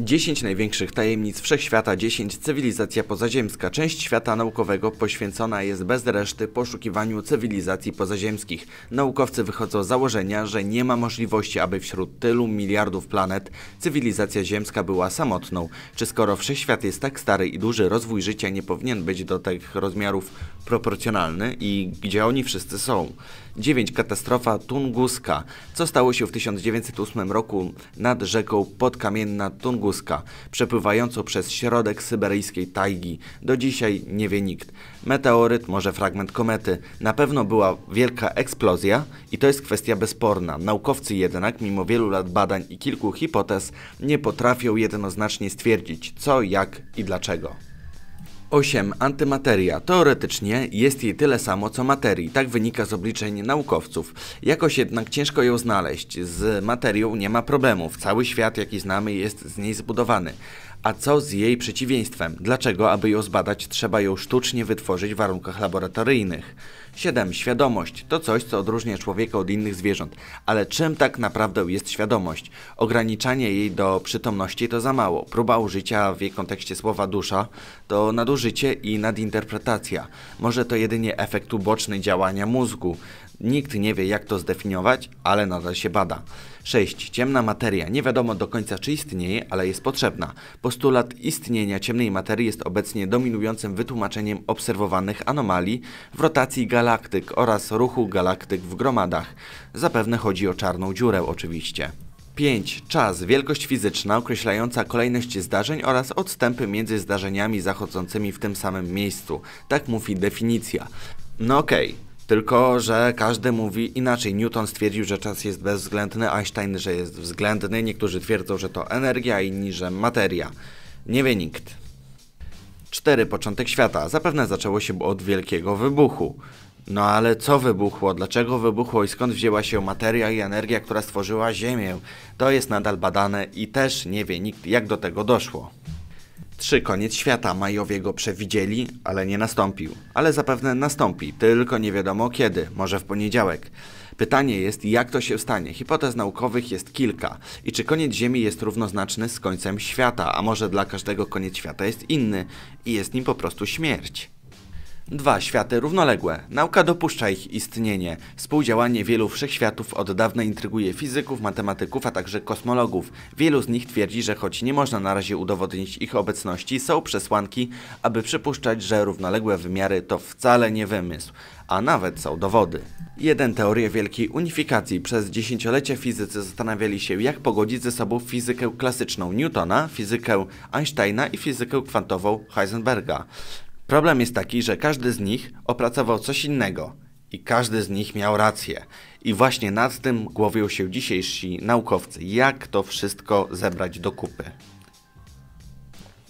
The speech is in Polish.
10 największych tajemnic wszechświata, 10 cywilizacja pozaziemska. Część świata naukowego poświęcona jest bez reszty poszukiwaniu cywilizacji pozaziemskich. Naukowcy wychodzą z założenia, że nie ma możliwości, aby wśród tylu miliardów planet cywilizacja ziemska była samotną. Czy skoro wszechświat jest tak stary i duży, rozwój życia nie powinien być do tych rozmiarów proporcjonalny i gdzie oni wszyscy są? 9. Katastrofa tunguska. Co stało się w 1908 roku nad rzeką podkamienna Tunguska? przepływającą przez środek syberyjskiej tajgi. Do dzisiaj nie wie nikt. Meteoryt, może fragment komety. Na pewno była wielka eksplozja i to jest kwestia bezsporna. Naukowcy jednak, mimo wielu lat badań i kilku hipotez, nie potrafią jednoznacznie stwierdzić co, jak i dlaczego. 8. Antymateria. Teoretycznie jest jej tyle samo co materii, tak wynika z obliczeń naukowców. Jakoś jednak ciężko ją znaleźć. Z materią nie ma problemów. Cały świat, jaki znamy, jest z niej zbudowany. A co z jej przeciwieństwem? Dlaczego, aby ją zbadać, trzeba ją sztucznie wytworzyć w warunkach laboratoryjnych? 7. Świadomość to coś, co odróżnia człowieka od innych zwierząt. Ale czym tak naprawdę jest świadomość? Ograniczanie jej do przytomności to za mało. Próba użycia w jej kontekście słowa dusza to nadużycie i nadinterpretacja. Może to jedynie efekt uboczny działania mózgu. Nikt nie wie, jak to zdefiniować, ale nadal się bada. 6. Ciemna materia. Nie wiadomo do końca, czy istnieje, ale jest potrzebna. Postulat istnienia ciemnej materii jest obecnie dominującym wytłumaczeniem obserwowanych anomalii w rotacji galaktyk oraz ruchu galaktyk w gromadach. Zapewne chodzi o czarną dziurę, oczywiście. 5. Czas, wielkość fizyczna określająca kolejność zdarzeń oraz odstępy między zdarzeniami zachodzącymi w tym samym miejscu. Tak mówi definicja. No okej, okay. Tylko, że każdy mówi inaczej. Newton stwierdził, że czas jest bezwzględny, Einstein, że jest względny. Niektórzy twierdzą, że to energia, inni, że materia. Nie wie nikt. 4. Początek świata. Zapewne zaczęło się od wielkiego wybuchu. No ale co wybuchło? Dlaczego wybuchło i skąd wzięła się materia i energia, która stworzyła Ziemię? To jest nadal badane i też nie wie nikt, jak do tego doszło. Trzy koniec świata majowiego przewidzieli, ale nie nastąpił. Ale zapewne nastąpi, tylko nie wiadomo kiedy, może w poniedziałek. Pytanie jest, jak to się stanie. Hipotez naukowych jest kilka. I czy koniec Ziemi jest równoznaczny z końcem świata, a może dla każdego koniec świata jest inny i jest nim po prostu śmierć? Dwa światy równoległe. Nauka dopuszcza ich istnienie. Współdziałanie wielu wszechświatów od dawna intryguje fizyków, matematyków, a także kosmologów. Wielu z nich twierdzi, że choć nie można na razie udowodnić ich obecności, są przesłanki, aby przypuszczać, że równoległe wymiary to wcale nie wymysł, a nawet są dowody. 1. Teorie wielkiej unifikacji. Przez dziesięciolecia fizycy zastanawiali się, jak pogodzić ze sobą fizykę klasyczną Newtona, fizykę Einsteina i fizykę kwantową Heisenberga. Problem jest taki, że każdy z nich opracował coś innego i każdy z nich miał rację. I właśnie nad tym głowią się dzisiejsi naukowcy, jak to wszystko zebrać do kupy.